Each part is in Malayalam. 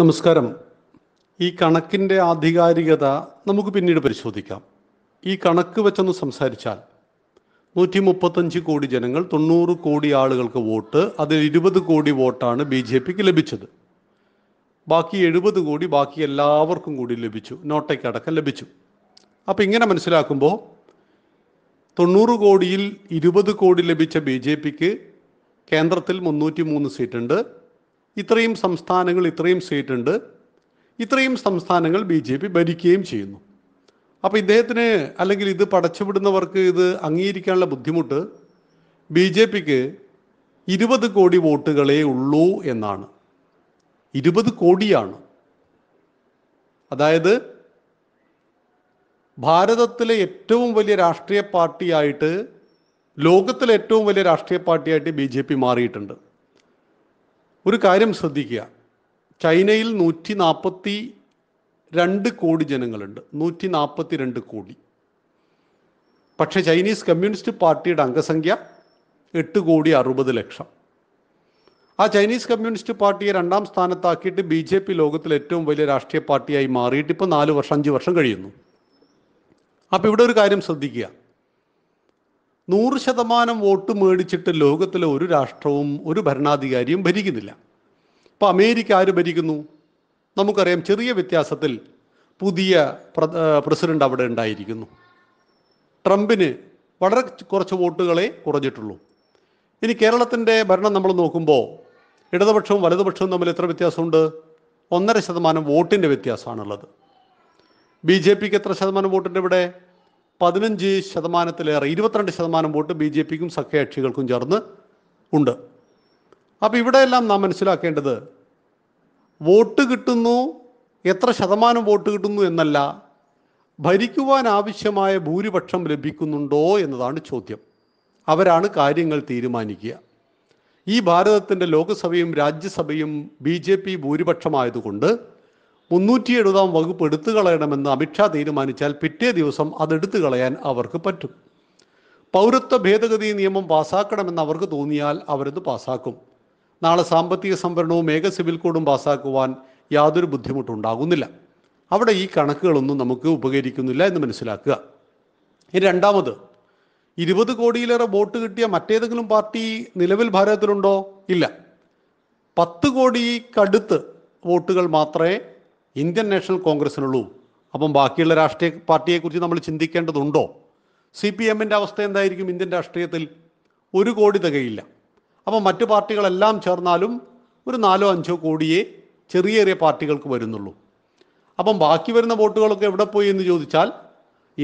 നമസ്കാരം ഈ കണക്കിൻ്റെ ആധികാരികത നമുക്ക് പിന്നീട് പരിശോധിക്കാം ഈ കണക്ക് വെച്ചൊന്ന് സംസാരിച്ചാൽ നൂറ്റി മുപ്പത്തഞ്ച് കോടി ജനങ്ങൾ തൊണ്ണൂറ് കോടി ആളുകൾക്ക് വോട്ട് അതിൽ ഇരുപത് കോടി വോട്ടാണ് ബി ജെ പിക്ക് ലഭിച്ചത് ബാക്കി എഴുപത് കോടി ബാക്കി എല്ലാവർക്കും കൂടി ലഭിച്ചു നോട്ടയ്ക്കടക്കം ലഭിച്ചു അപ്പം ഇങ്ങനെ മനസ്സിലാക്കുമ്പോൾ തൊണ്ണൂറ് കോടിയിൽ ഇരുപത് കോടി ലഭിച്ച ബി ജെ പിക്ക് കേന്ദ്രത്തിൽ മുന്നൂറ്റി മൂന്ന് സീറ്റുണ്ട് ഇത്രയും സംസ്ഥാനങ്ങൾ ഇത്രയും സീറ്റ് ഉണ്ട് ഇത്രയും സംസ്ഥാനങ്ങൾ ബി ജെ പി ഭരിക്കുകയും ചെയ്യുന്നു അപ്പോൾ ഇദ്ദേഹത്തിന് അല്ലെങ്കിൽ ഇത് പടച്ചുവിടുന്നവർക്ക് ഇത് അംഗീകരിക്കാനുള്ള ബുദ്ധിമുട്ട് ബി ജെ പിക്ക് ഇരുപത് കോടി വോട്ടുകളേ ഉള്ളൂ എന്നാണ് ഇരുപത് കോടിയാണ് അതായത് ഭാരതത്തിലെ ഏറ്റവും വലിയ രാഷ്ട്രീയ പാർട്ടിയായിട്ട് ലോകത്തിലെ ഏറ്റവും വലിയ രാഷ്ട്രീയ പാർട്ടിയായിട്ട് ബി ജെ പി മാറിയിട്ടുണ്ട് ഒരു കാര്യം ശ്രദ്ധിക്കുക ചൈനയിൽ നൂറ്റി നാൽപ്പത്തി രണ്ട് കോടി ജനങ്ങളുണ്ട് നൂറ്റി നാൽപ്പത്തി രണ്ട് കോടി പക്ഷെ ചൈനീസ് കമ്മ്യൂണിസ്റ്റ് പാർട്ടിയുടെ അംഗസംഖ്യ എട്ട് കോടി അറുപത് ലക്ഷം ആ ചൈനീസ് കമ്മ്യൂണിസ്റ്റ് പാർട്ടിയെ രണ്ടാം സ്ഥാനത്താക്കിയിട്ട് ബി ജെ പി ലോകത്തിലെ ഏറ്റവും വലിയ രാഷ്ട്രീയ പാർട്ടിയായി മാറിയിട്ട് ഇപ്പോൾ നാല് വർഷം അഞ്ച് വർഷം കഴിയുന്നു അപ്പോൾ ഇവിടെ ഒരു കാര്യം ശ്രദ്ധിക്കുക നൂറ് ശതമാനം വോട്ട് മേടിച്ചിട്ട് ലോകത്തിലെ ഒരു രാഷ്ട്രവും ഒരു ഭരണാധികാരിയും ഭരിക്കുന്നില്ല ഇപ്പോൾ അമേരിക്ക ആര് ഭരിക്കുന്നു നമുക്കറിയാം ചെറിയ വ്യത്യാസത്തിൽ പുതിയ പ്രസിഡന്റ് അവിടെ ഉണ്ടായിരിക്കുന്നു ട്രംപിന് വളരെ കുറച്ച് വോട്ടുകളെ കുറഞ്ഞിട്ടുള്ളൂ ഇനി കേരളത്തിൻ്റെ ഭരണം നമ്മൾ നോക്കുമ്പോൾ ഇടതുപക്ഷവും വലതുപക്ഷവും തമ്മിൽ എത്ര വ്യത്യാസമുണ്ട് ഒന്നര ശതമാനം വോട്ടിൻ്റെ വ്യത്യാസമാണുള്ളത് ബി ജെ പിക്ക് എത്ര ശതമാനം വോട്ടുണ്ട് ഇവിടെ പതിനഞ്ച് ശതമാനത്തിലേറെ ഇരുപത്തിരണ്ട് ശതമാനം വോട്ട് ബി ജെ പിക്കും സഖ്യകക്ഷികൾക്കും ചേർന്ന് ഉണ്ട് അപ്പോൾ ഇവിടെയെല്ലാം നാം മനസ്സിലാക്കേണ്ടത് വോട്ട് കിട്ടുന്നു എത്ര ശതമാനം വോട്ട് കിട്ടുന്നു എന്നല്ല ഭരിക്കുവാൻ ആവശ്യമായ ഭൂരിപക്ഷം ലഭിക്കുന്നുണ്ടോ എന്നതാണ് ചോദ്യം അവരാണ് കാര്യങ്ങൾ തീരുമാനിക്കുക ഈ ഭാരതത്തിൻ്റെ ലോക്സഭയും രാജ്യസഭയും ബി ജെ പി ഭൂരിപക്ഷമായതുകൊണ്ട് മുന്നൂറ്റി എഴുപതാം വകുപ്പ് എടുത്തു കളയണമെന്ന് അമിത്ഷാ തീരുമാനിച്ചാൽ പിറ്റേ ദിവസം അതെടുത്തു കളയാൻ അവർക്ക് പറ്റും പൗരത്വ ഭേദഗതി നിയമം പാസാക്കണമെന്ന് അവർക്ക് തോന്നിയാൽ അവരത് പാസാക്കും നാളെ സാമ്പത്തിക സംവരണവും ഏക സിവിൽ കോഡും പാസാക്കുവാൻ യാതൊരു ബുദ്ധിമുട്ടുണ്ടാകുന്നില്ല അവിടെ ഈ കണക്കുകളൊന്നും നമുക്ക് ഉപകരിക്കുന്നില്ല എന്ന് മനസ്സിലാക്കുക ഇനി രണ്ടാമത് ഇരുപത് കോടിയിലേറെ വോട്ട് കിട്ടിയ മറ്റേതെങ്കിലും പാർട്ടി നിലവിൽ ഭാരതത്തിലുണ്ടോ ഇല്ല പത്ത് കടുത്ത് വോട്ടുകൾ മാത്രമേ ഇന്ത്യൻ നാഷണൽ കോൺഗ്രസ്സിനുള്ളൂ അപ്പം ബാക്കിയുള്ള രാഷ്ട്രീയ പാർട്ടിയെക്കുറിച്ച് നമ്മൾ ചിന്തിക്കേണ്ടതുണ്ടോ സി പി എമ്മിൻ്റെ അവസ്ഥ എന്തായിരിക്കും ഇന്ത്യൻ രാഷ്ട്രീയത്തിൽ ഒരു കോടി തികയില്ല അപ്പോൾ മറ്റു പാർട്ടികളെല്ലാം ചേർന്നാലും ഒരു നാലോ അഞ്ചോ കോടിയേ ചെറിയ ചെറിയ പാർട്ടികൾക്ക് വരുന്നുള്ളൂ അപ്പം ബാക്കി വരുന്ന വോട്ടുകളൊക്കെ എവിടെ പോയി എന്ന് ചോദിച്ചാൽ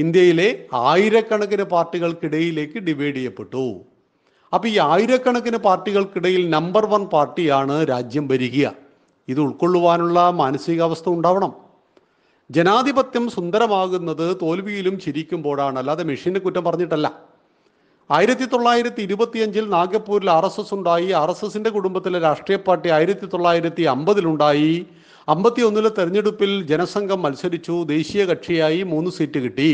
ഇന്ത്യയിലെ ആയിരക്കണക്കിന് പാർട്ടികൾക്കിടയിലേക്ക് ഡിവൈഡ് ചെയ്യപ്പെട്ടു അപ്പോൾ ഈ ആയിരക്കണക്കിന് പാർട്ടികൾക്കിടയിൽ നമ്പർ വൺ പാർട്ടിയാണ് രാജ്യം ഭരിക്കുക ഇത് ഉൾക്കൊള്ളുവാനുള്ള മാനസികാവസ്ഥ ഉണ്ടാവണം ജനാധിപത്യം സുന്ദരമാകുന്നത് തോൽവിയിലും ചിരിക്കുമ്പോഴാണ് അല്ലാതെ മെഷീനെ കുറ്റം പറഞ്ഞിട്ടല്ല ആയിരത്തി തൊള്ളായിരത്തി ഇരുപത്തിയഞ്ചിൽ നാഗപ്പൂരിൽ ആർ എസ് എസ് ഉണ്ടായി ആർ എസ് എസിൻ്റെ കുടുംബത്തിലെ രാഷ്ട്രീയ പാർട്ടി ആയിരത്തി തൊള്ളായിരത്തി അമ്പതിലുണ്ടായി അമ്പത്തി ഒന്നിലെ തെരഞ്ഞെടുപ്പിൽ ജനസംഘം മത്സരിച്ചു ദേശീയ കക്ഷിയായി മൂന്ന് സീറ്റ് കിട്ടി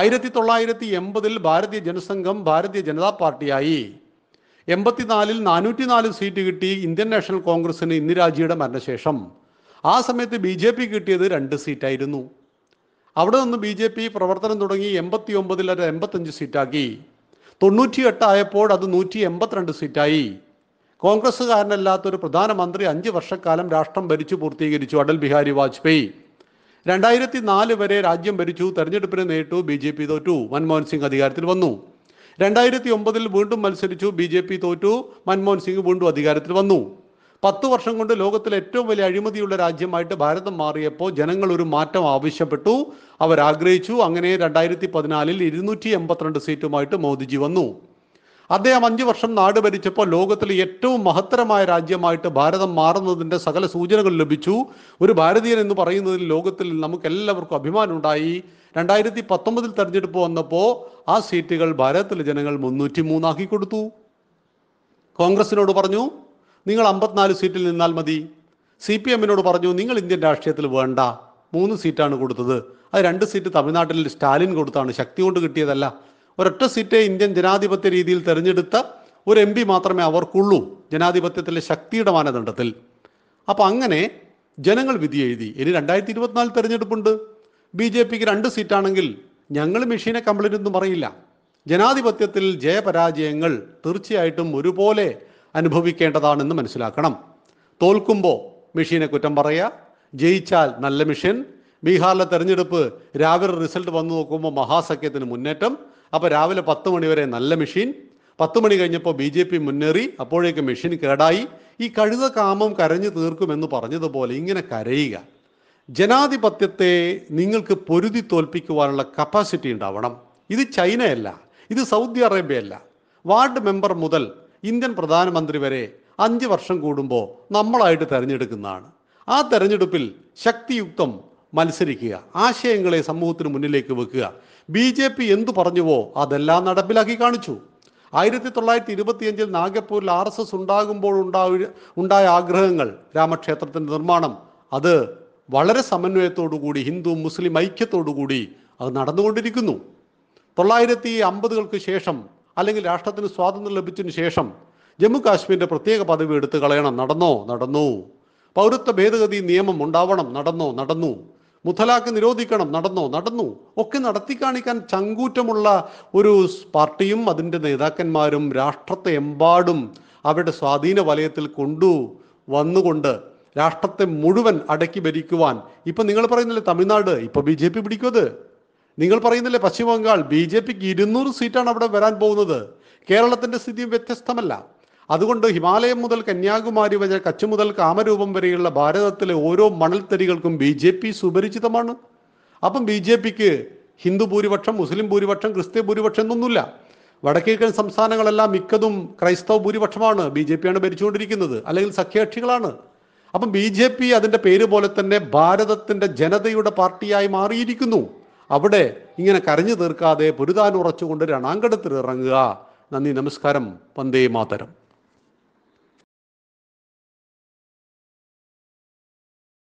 ആയിരത്തി തൊള്ളായിരത്തി എൺപതിൽ ഭാരതീയ ജനസംഘം ഭാരതീയ ജനതാ പാർട്ടിയായി എൺപത്തിനാലിൽ നാല് സീറ്റ് കിട്ടി ഇന്ത്യൻ നാഷണൽ കോൺഗ്രസിന് ഇന്ദിരാജിയുടെ മരണശേഷം ആ സമയത്ത് ബി ജെ പി കിട്ടിയത് രണ്ട് സീറ്റായിരുന്നു അവിടെ നിന്ന് ബി ജെ പി പ്രവർത്തനം തുടങ്ങി എൺപത്തി ഒമ്പതിൽ അത് എൺപത്തഞ്ച് സീറ്റാക്കി തൊണ്ണൂറ്റി ആയപ്പോൾ അത് നൂറ്റി എൺപത്തിരണ്ട് സീറ്റായി കോൺഗ്രസ്സുകാരനല്ലാത്തൊരു പ്രധാനമന്ത്രി അഞ്ച് വർഷക്കാലം രാഷ്ട്രം ഭരിച്ചു പൂർത്തീകരിച്ചു അടൽ ബിഹാരി വാജ്പേയി രണ്ടായിരത്തി നാല് വരെ രാജ്യം ഭരിച്ചു തെരഞ്ഞെടുപ്പിനെ നേരിട്ടു ബി ജെ പി തോറ്റു മൻമോഹൻ സിംഗ് അധികാരത്തിൽ വന്നു രണ്ടായിരത്തി ഒമ്പതിൽ വീണ്ടും മത്സരിച്ചു ബി ജെ പി തോറ്റു മൻമോഹൻ സിംഗ് വീണ്ടും അധികാരത്തിൽ വന്നു പത്ത് വർഷം കൊണ്ട് ലോകത്തിലെ ഏറ്റവും വലിയ അഴിമതിയുള്ള രാജ്യമായിട്ട് ഭാരതം മാറിയപ്പോൾ ജനങ്ങൾ ഒരു മാറ്റം ആവശ്യപ്പെട്ടു അവരാഗ്രഹിച്ചു അങ്ങനെ രണ്ടായിരത്തി പതിനാലിൽ ഇരുന്നൂറ്റി എൺപത്തിരണ്ട് സീറ്റുമായിട്ട് മോദിജി വന്നു അദ്ദേഹം അഞ്ചു വർഷം നാട് ഭരിച്ചപ്പോൾ ലോകത്തിലെ ഏറ്റവും മഹത്തരമായ രാജ്യമായിട്ട് ഭാരതം മാറുന്നതിൻ്റെ സകല സൂചനകൾ ലഭിച്ചു ഒരു ഭാരതീയൻ എന്ന് പറയുന്നതിൽ ലോകത്തിൽ നമുക്ക് എല്ലാവർക്കും അഭിമാനമുണ്ടായി രണ്ടായിരത്തി പത്തൊമ്പതിൽ തെരഞ്ഞെടുപ്പ് വന്നപ്പോൾ ആ സീറ്റുകൾ ഭാരതത്തിലെ ജനങ്ങൾ മുന്നൂറ്റി മൂന്നാക്കി കൊടുത്തു കോൺഗ്രസിനോട് പറഞ്ഞു നിങ്ങൾ അമ്പത്തിനാല് സീറ്റിൽ നിന്നാൽ മതി സി പി എമ്മിനോട് പറഞ്ഞു നിങ്ങൾ ഇന്ത്യൻ രാഷ്ട്രീയത്തിൽ വേണ്ട മൂന്ന് സീറ്റാണ് കൊടുത്തത് അത് രണ്ട് സീറ്റ് തമിഴ്നാട്ടിൽ സ്റ്റാലിൻ കൊടുത്താണ് ശക്തി കൊണ്ട് കിട്ടിയതല്ല ഒരൊറ്റ സീറ്റേ ഇന്ത്യൻ ജനാധിപത്യ രീതിയിൽ തിരഞ്ഞെടുത്ത ഒരു എം പി മാത്രമേ അവർക്കുള്ളൂ ജനാധിപത്യത്തിലെ ശക്തിയുടെ മാനദണ്ഡത്തിൽ അപ്പോൾ അങ്ങനെ ജനങ്ങൾ വിധി എഴുതി ഇനി രണ്ടായിരത്തി ഇരുപത്തിനാല് തെരഞ്ഞെടുപ്പുണ്ട് ബി ജെ പിക്ക് രണ്ട് സീറ്റാണെങ്കിൽ ഞങ്ങൾ മെഷീനെ കംപ്ലൈൻ്റ് പറയില്ല ജനാധിപത്യത്തിൽ ജയപരാജയങ്ങൾ തീർച്ചയായിട്ടും ഒരുപോലെ അനുഭവിക്കേണ്ടതാണെന്ന് മനസ്സിലാക്കണം തോൽക്കുമ്പോൾ മെഷീനെ കുറ്റം പറയുക ജയിച്ചാൽ നല്ല മിഷൻ ബീഹാറിലെ തെരഞ്ഞെടുപ്പ് രാവിലെ റിസൾട്ട് വന്നു നോക്കുമ്പോൾ മഹാസഖ്യത്തിന് മുന്നേറ്റം അപ്പോൾ രാവിലെ പത്ത് മണി വരെ നല്ല മെഷീൻ പത്ത് മണി കഴിഞ്ഞപ്പോൾ ബി ജെ പി മുന്നേറി അപ്പോഴേക്ക് മെഷീൻ കേടായി ഈ കഴുത കാമം കരഞ്ഞു തീർക്കുമെന്ന് പറഞ്ഞതുപോലെ ഇങ്ങനെ കരയുക ജനാധിപത്യത്തെ നിങ്ങൾക്ക് പൊരുതി തോൽപ്പിക്കുവാനുള്ള കപ്പാസിറ്റി ഉണ്ടാവണം ഇത് ചൈനയല്ല ഇത് സൗദി അറേബ്യയല്ല വാർഡ് മെമ്പർ മുതൽ ഇന്ത്യൻ പ്രധാനമന്ത്രി വരെ അഞ്ച് വർഷം കൂടുമ്പോൾ നമ്മളായിട്ട് തിരഞ്ഞെടുക്കുന്നതാണ് ആ തെരഞ്ഞെടുപ്പിൽ ശക്തിയുക്തം മത്സരിക്കുക ആശയങ്ങളെ സമൂഹത്തിന് മുന്നിലേക്ക് വെക്കുക ബി ജെ പി എന്തു പറഞ്ഞുവോ അതെല്ലാം നടപ്പിലാക്കി കാണിച്ചു ആയിരത്തി തൊള്ളായിരത്തി ഇരുപത്തിയഞ്ചിൽ നാഗപ്പൂരിൽ ആർ എസ് എസ് ഉണ്ടാകുമ്പോൾ ഉണ്ടായ ഉണ്ടായ ആഗ്രഹങ്ങൾ രാമക്ഷേത്രത്തിൻ്റെ നിർമ്മാണം അത് വളരെ സമന്വയത്തോടുകൂടി ഹിന്ദു മുസ്ലിം ഐക്യത്തോടുകൂടി അത് നടന്നുകൊണ്ടിരിക്കുന്നു തൊള്ളായിരത്തി അമ്പതുകൾക്ക് ശേഷം അല്ലെങ്കിൽ രാഷ്ട്രത്തിന് സ്വാതന്ത്ര്യം ലഭിച്ചതിന് ശേഷം ജമ്മു പ്രത്യേക പദവി എടുത്തു കളയണം നടന്നോ നടന്നു പൗരത്വ ഭേദഗതി നിയമം ഉണ്ടാവണം നടന്നോ നടന്നു മുത്തലാഖ് നിരോധിക്കണം നടന്നോ നടന്നു ഒക്കെ നടത്തി കാണിക്കാൻ ചങ്കൂറ്റമുള്ള ഒരു പാർട്ടിയും അതിൻ്റെ നേതാക്കന്മാരും രാഷ്ട്രത്തെ എമ്പാടും അവരുടെ സ്വാധീന വലയത്തിൽ കൊണ്ടു വന്നുകൊണ്ട് രാഷ്ട്രത്തെ മുഴുവൻ അടക്കി ഭരിക്കുവാൻ ഇപ്പം നിങ്ങൾ പറയുന്നില്ലേ തമിഴ്നാട് ഇപ്പം ബി ജെ പി നിങ്ങൾ പറയുന്നില്ലേ പശ്ചിമ ബംഗാൾ ബി ജെ പിക്ക് ഇരുന്നൂറ് സീറ്റാണ് അവിടെ വരാൻ പോകുന്നത് കേരളത്തിൻ്റെ സ്ഥിതി വ്യത്യസ്തമല്ല അതുകൊണ്ട് ഹിമാലയം മുതൽ കന്യാകുമാരി വരെ കച്ച് മുതൽ കാമരൂപം വരെയുള്ള ഭാരതത്തിലെ ഓരോ മണൽത്തരികൾക്കും ബി ജെ പി സുപരിചിതമാണ് അപ്പം ബി ജെ പിക്ക് ഹിന്ദു ഭൂരിപക്ഷം മുസ്ലിം ഭൂരിപക്ഷം ക്രിസ്ത്യ ഭൂരിപക്ഷം എന്നൊന്നുമില്ല വടക്കേക്കൻ സംസ്ഥാനങ്ങളെല്ലാം മിക്കതും ക്രൈസ്തവ ഭൂരിപക്ഷമാണ് ബി ജെ പിയാണ് ഭരിച്ചുകൊണ്ടിരിക്കുന്നത് അല്ലെങ്കിൽ സഖ്യകക്ഷികളാണ് അപ്പം ബി ജെ പി അതിൻ്റെ പേര് പോലെ തന്നെ ഭാരതത്തിൻ്റെ ജനതയുടെ പാർട്ടിയായി മാറിയിരിക്കുന്നു അവിടെ ഇങ്ങനെ കരഞ്ഞു തീർക്കാതെ ഉറച്ചുകൊണ്ട് രണാങ്കടത്തിൽ ഇറങ്ങുക നന്ദി നമസ്കാരം വന്ദേ മാതരം